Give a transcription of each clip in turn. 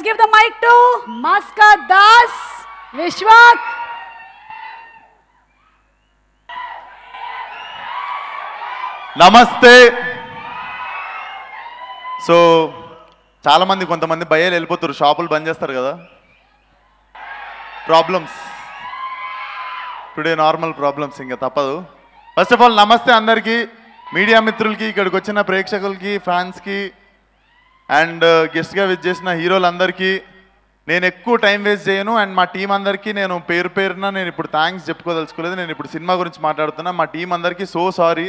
let's give the mike to Mass ka Das Vishwak నమస్తే so చాలామంది కొంతమంది భయాలు వెళ్ళిపోతారు షాపులు బంద్ చేస్తారు కదా ప్రాబ్లమ్స్ టుడే నార్మల్ ప్రాబ్లమ్స్ ఇంకా తప్పదు ఫస్ట్ ఆఫ్ ఆల్ నమస్తే అందరికీ మీడియా మిత్రులకి ఇక్కడికి వచ్చిన ప్రేక్షకులకి ఫ్యాన్స్కి అండ్ గెస్ట్గా విజ్ హీరోలు హీరోలందరికీ నేను ఎక్కువ టైం వేస్ట్ చేయను అండ్ మా టీం అందరికీ నేను పేరు పేరున నేను ఇప్పుడు థ్యాంక్స్ చెప్పుకోదలుచుకోలేదు నేను ఇప్పుడు సినిమా గురించి మాట్లాడుతున్నా మా టీం అందరికీ సో సారీ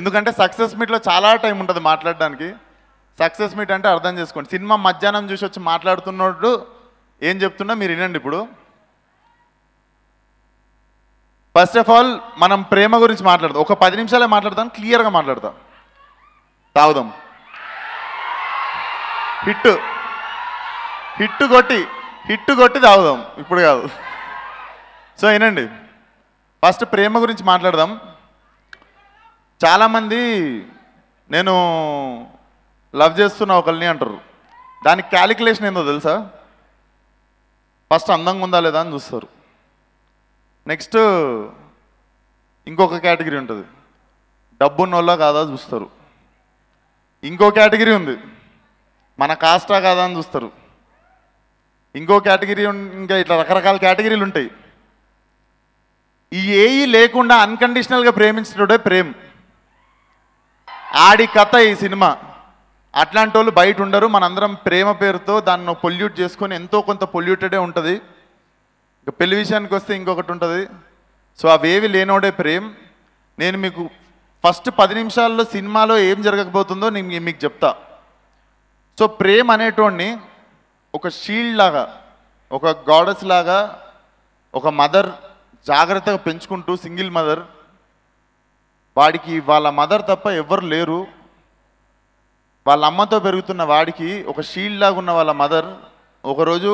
ఎందుకంటే సక్సెస్ మీట్లో చాలా టైం ఉంటుంది మాట్లాడడానికి సక్సెస్ మీట్ అంటే అర్థం చేసుకోండి సినిమా మధ్యాహ్నం చూసి వచ్చి మాట్లాడుతున్నట్టు ఏం చెప్తున్నా మీరు వినండి ఇప్పుడు ఫస్ట్ ఆఫ్ ఆల్ మనం ప్రేమ గురించి మాట్లాడదాం ఒక పది నిమిషాలే మాట్లాడదాం క్లియర్గా మాట్లాడదాం తాగుదాం హిట్ హిట్ కొట్టి హిట్ కొట్టి తాగుదాం ఇప్పుడు కాదు సో ఏనండి ఫస్ట్ ప్రేమ గురించి మాట్లాడదాం చాలామంది నేను లవ్ చేస్తున్న ఒకరిని అంటారు దానికి క్యాలిక్యులేషన్ ఏందో తెలుసా ఫస్ట్ అందంగా ఉందా లేదా అని చూస్తారు నెక్స్ట్ ఇంకొక కేటగిరీ ఉంటుంది డబ్బున్నోళ్ళ కాదా చూస్తారు ఇంకో కేటగిరీ ఉంది మన కాస్టా కాదా అని చూస్తారు ఇంకో కేటగిరీ ఇంకా ఇట్లా రకరకాల కేటగిరీలు ఉంటాయి ఈ ఏఈ లేకుండా అన్కండిషనల్గా ప్రేమించడే ప్రేమ్ ఆడి కథ ఈ సినిమా అట్లాంటి వాళ్ళు బయట ఉండరు మనందరం ప్రేమ పేరుతో దాన్ని పొల్యూట్ చేసుకొని ఎంతో కొంత పొల్యూటెడే ఉంటుంది ఇంకా పెళ్లి విషయానికి వస్తే ఇంకొకటి ఉంటుంది సో అవేవి లేనోడే ప్రేమ్ నేను మీకు ఫస్ట్ పది నిమిషాల్లో సినిమాలో ఏం జరగకపోతుందో నేను మీకు చెప్తా సో ప్రేమ అనేటోడిని ఒక షీల్డ్ లాగా ఒక గాడెస్ లాగా ఒక మదర్ జాగ్రత్తగా పెంచుకుంటూ సింగిల్ మదర్ వాడికి వాళ్ళ మదర్ తప్ప ఎవరు లేరు వాళ్ళ అమ్మతో పెరుగుతున్న వాడికి ఒక షీల్డ్ లాగా ఉన్న వాళ్ళ మదర్ ఒకరోజు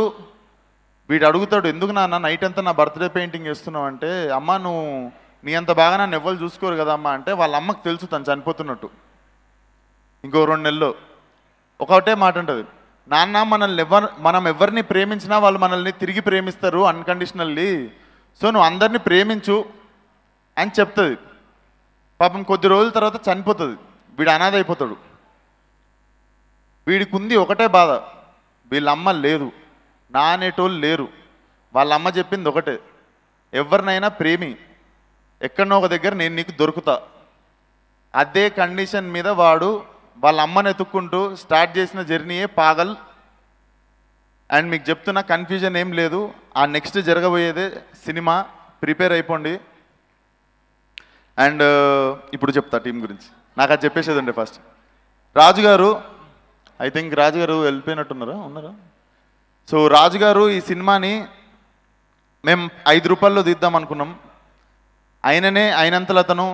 వీడు అడుగుతాడు ఎందుకు నాన్న నైట్ అంతా నా బర్త్డే పెయింటింగ్ వేస్తున్నావు అంటే అమ్మ నువ్వు నీ అంత బాగా నన్ను ఎవ్వరు చూసుకోరు కదమ్మా అంటే వాళ్ళ అమ్మకు తెలుసు తను చనిపోతున్నట్టు ఇంకో రెండు నెలల్లో ఒకటే మాట ఉంటుంది నాన్న మనల్ని ఎవరు మనం ఎవరిని ప్రేమించినా వాళ్ళు మనల్ని తిరిగి ప్రేమిస్తారు అన్కండిషనల్లీ సో నువ్వు అందరినీ ప్రేమించు అని చెప్తుంది పాపం కొద్ది రోజుల తర్వాత చనిపోతుంది వీడు అనాథ అయిపోతాడు వీడికి ఉంది ఒకటే బాధ వీళ్ళమ్మ లేదు నా అనేటోళ్ళు లేరు వాళ్ళమ్మ చెప్పింది ఒకటే ఎవరినైనా ప్రేమి ఎక్కడనో ఒక దగ్గర నేను నీకు దొరుకుతా అదే కండిషన్ మీద వాడు వాళ్ళ అమ్మని ఎత్తుక్కుంటూ స్టార్ట్ చేసిన జర్నీయే పాగల్ అండ్ మీకు చెప్తున్న కన్ఫ్యూజన్ ఏం లేదు ఆ నెక్స్ట్ జరగబోయేదే సినిమా ప్రిపేర్ అయిపోండి అండ్ uh, ఇప్పుడు చెప్తా టీం గురించి నాకు అది చెప్పేసేది అండి ఫస్ట్ రాజుగారు ఐ థింక్ రాజుగారు వెళ్ళిపోయినట్టున్నారా ఉన్నారా సో రాజుగారు ఈ సినిమాని మేము ఐదు రూపాయల్లో తీద్దాం అనుకున్నాం ఆయననే అయినంతలు అతను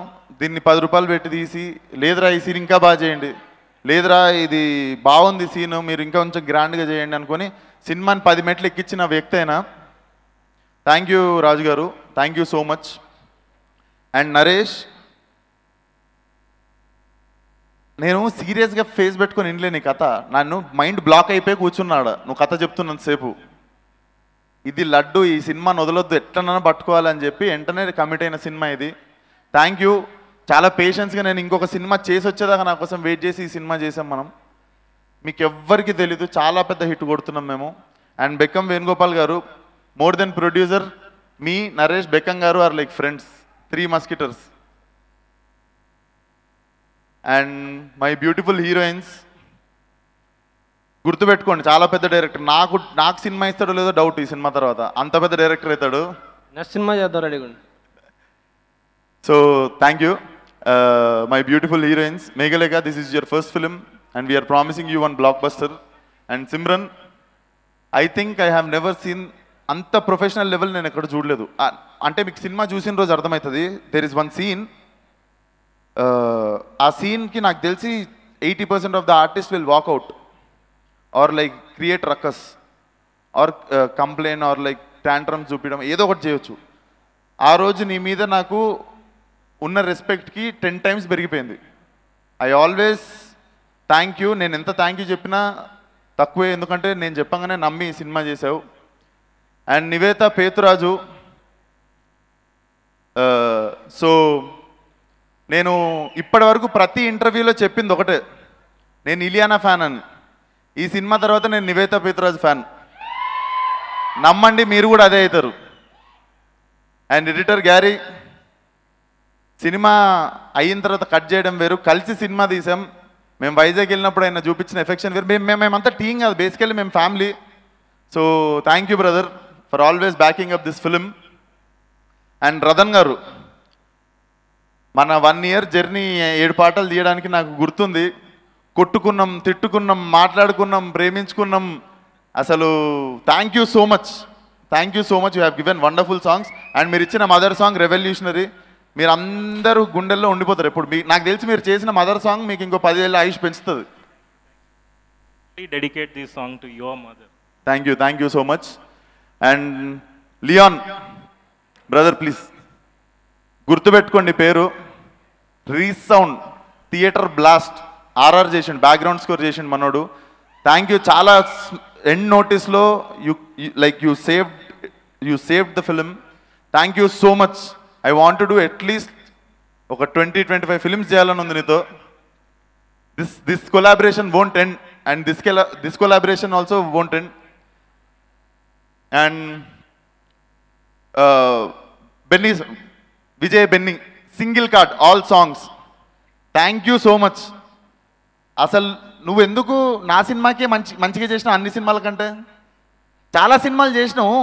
దీన్ని పది రూపాయలు పెట్టి తీసి లేదురా ఈ సీన్ ఇంకా బాగా చేయండి లేదురా ఇది బాగుంది సీను మీరు ఇంకా కొంచెం గ్రాండ్గా చేయండి అనుకొని సినిమాని పది మెట్లు ఎక్కించిన వ్యక్తి అయినా thank you Raju garu thank you so much and Naresh నేను సీరియస్గా ఫేస్ పెట్టుకుని వినలే నీ కథ నన్ను మైండ్ బ్లాక్ అయిపోయి కూర్చున్నాడు నువ్వు కథ చెప్తున్నంతసేపు ఇది లడ్డు ఈ సినిమాను వదలొద్దు ఎట్లన్నా పట్టుకోవాలని చెప్పి వెంటనే కమిట్ అయిన సినిమా ఇది థ్యాంక్ యూ చాలా పేషెన్స్గా నేను ఇంకొక సినిమా చేసి వచ్చేదాకా నా కోసం వెయిట్ చేసి ఈ సినిమా చేసాం మనం మీకు ఎవ్వరికి తెలీదు చాలా పెద్ద హిట్ కొడుతున్నాం మేము and Bekkam Venugopal garu more than producer మీ Naresh Bekkam garu are like friends three musketeers and my beautiful heroines గుర్తుపెట్టుకోండి చాలా పెద్ద డైరెక్టర్ నాకు నాకు సినిమా ఇస్తాడో లేదో డౌట్ ఈ సినిమా తర్వాత అంత పెద్ద డైరెక్టర్ అవుతాడు సినిమా చేద్దాం ready so thank you my beautiful heroines Meghalekha this is your first film and we're promising you one blockbuster and Simran I think I have never seen అంత professional level నేను ఎక్కడ చూడలేదు అంటే మీకు సినిమా చూసిన రోజు అర్థమవుతుంది దెర్ ఇస్ వన్ సీన్ ఆ సీన్కి నాకు తెలిసి eighty percent of the artist will walk out or like create ruckus or complaint or like tantrum చూపించడం ఏదో ఒకటి చేయొచ్చు ఆ రోజు నీ మీద నాకు ఉన్న రెస్పెక్ట్కి టెన్ టైమ్స్ పెరిగిపోయింది ఐ ఆల్వేస్ థ్యాంక్ యూ నేను ఎంత థ్యాంక్ యూ చెప్పినా తక్కువే ఎందుకంటే నేను చెప్పంగానే నమ్మి సినిమా చేసావు అండ్ నివేత పేతురాజు సో నేను ఇప్పటి వరకు ప్రతి ఇంటర్వ్యూలో చెప్పింది ఒకటే నేను ఇలియానా ఫ్యాన్ అని ఈ సినిమా తర్వాత నేను నివేత పేతురాజు ఫ్యాన్ నమ్మండి మీరు కూడా అదే అవుతారు అండ్ ఎడిటర్ గ్యారీ సినిమా అయిన తర్వాత కట్ చేయడం వేరు కలిసి సినిమా తీసాం మేము వైజాగ్ వెళ్ళినప్పుడు ఆయన చూపించిన ఎఫెక్షన్ వేరు మేము మేము మేమంతా టీం కాదు బేసికల్లీ మేము family so thank you brother for always backing up this film and Ratan garu మన వన్ ఇయర్ జర్నీ ఏడు పాటలు తీయడానికి నాకు గుర్తుంది కొట్టుకున్నాం తిట్టుకున్నాం మాట్లాడుకున్నాం ప్రేమించుకున్నాం అసలు thank you so much thank you so much you have given wonderful songs and మీరు ఇచ్చిన మదర్ సాంగ్ రెవల్యూషనరీ మీరు అందరూ గుండెల్లో ఉండిపోతారు ఇప్పుడు మీ నాకు తెలిసి మీరు చేసిన మదర్ సాంగ్ మీకు ఇంకో పదివేల ఆయుష్ పెంచుతుంది dedicate this song to your mother thank you thank you so much and Leon brother please గుర్తుపెట్టుకోండి పేరు రీసౌండ్ థియేటర్ బ్లాస్ట్ ఆర్ఆర్ చేసిండు బ్యాక్గ్రౌండ్ స్కోర్ చేసిండు మనోడు థ్యాంక్ యూ చాలా ఎండ్ నోటీస్లో you like you saved you saved the film thank you so much I want do at least ఒక twenty twenty five films చేయాలని ఉంది నీతో this this collaboration won't end and this this collaboration also won't end and Benny Vijay Benny single card all songs thank you so much అసలు నువ్వు ఎందుకు నా సినిమాకే మంచి మంచిగా చేసినావు అన్ని సినిమాల కంటే చాలా సినిమాలు చేసినావు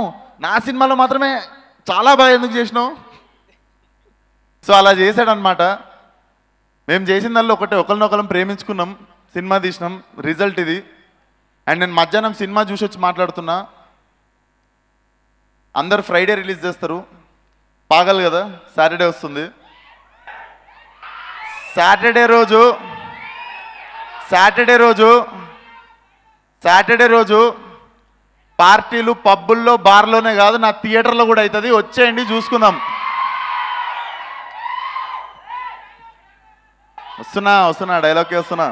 నా సినిమాలో మాత్రమే చాలా బాగా ఎందుకు చేసినావు సో అలా చేశాడనమాట మేము చేసిన దానిలో ఒకటే ఒకరినొకరం ప్రేమించుకున్నాం సినిమా తీసినాం రిజల్ట్ ఇది అండ్ నేను మధ్యాహ్నం సినిమా చూసి వచ్చి మాట్లాడుతున్నా అందరు ఫ్రైడే రిలీజ్ చేస్తారు పాగలు కదా సాటర్డే వస్తుంది సాటర్డే రోజు సాటర్డే రోజు సాటర్డే రోజు పార్టీలు పబ్బుల్లో బార్లోనే కాదు నా థియేటర్లో కూడా అవుతుంది వచ్చేయండి చూసుకుందాం వస్తున్నా వస్తున్నా డైలాగ్ వస్తున్నా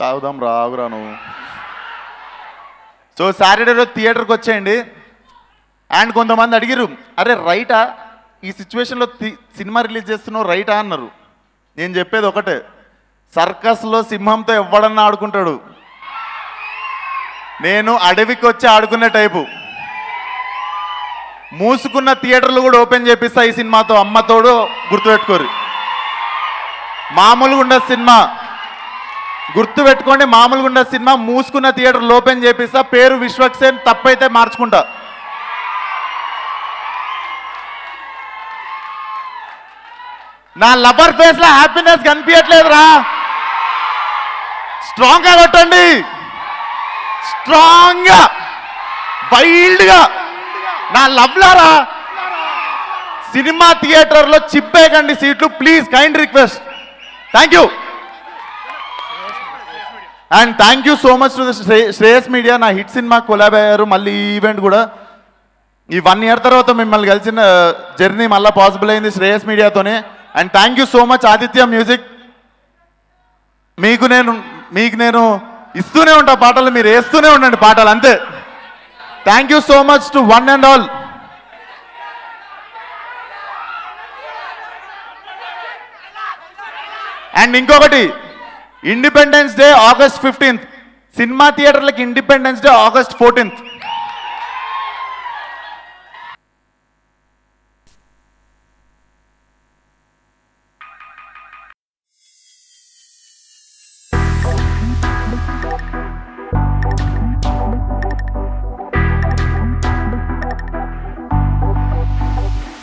తాగుదాం రాగురా నువ్వు సో సాటర్డే రోజు థియేటర్కి వచ్చేయండి అండ్ కొంతమంది అడిగిరు అరే రైటా ఈ సిచ్యువేషన్లో సినిమా రిలీజ్ చేస్తున్నావు రైటా అన్నారు నేను చెప్పేది ఒకటే సర్కస్లో సింహంతో ఎవడన్నా ఆడుకుంటాడు నేను అడవికి వచ్చి ఆడుకునే టైపు మూసుకున్న థియేటర్లు కూడా ఓపెన్ చేపిస్తా ఈ సినిమాతో అమ్మతోడు గుర్తుపెట్టుకోరు మామూలుగా ఉన్న సినిమా గుర్తు పెట్టుకోండి మామూలుగా ఉన్న సినిమా మూసుకున్న థియేటర్లు ఓపెన్ చేపిస్తా పేరు విశ్వక్సేన్ తప్పైతే మార్చుకుంటా నా లబర్ ఫేస్ లో హ్యాపీనెస్ కనిపించట్లేదురా స్ట్రాంగ్ గా కొట్టండి స్ట్రాంగ్ గా వైల్డ్ గా నా లవ్లారా సినిమా థియేటర్లో చిప్పేయకండి సీట్లు please kind request thank you and thank you so much to Shreyas media నా హిట్ సినిమా కొలాబ్ అయ్యారు మళ్ళీ ఈవెంట్ కూడా ఈ వన్ ఇయర్ తర్వాత మిమ్మల్ని కలిసిన జర్నీ మళ్ళీ పాసిబుల్ అయింది శ్రేయస్ మీడియాతోనే and thank you so much Aditya music మీకు నేను మీకు నేను ఇస్తూనే ఉంటా పాటలు మీరు వేస్తూనే ఉండండి పాటలు అంతే thank you so much to one and all and ఇంకొకటి independence day August fifteenth cinema థియేటర్లకి ఇండిపెండెన్స్ డే ఆగస్ట్ ఫోర్టీన్త్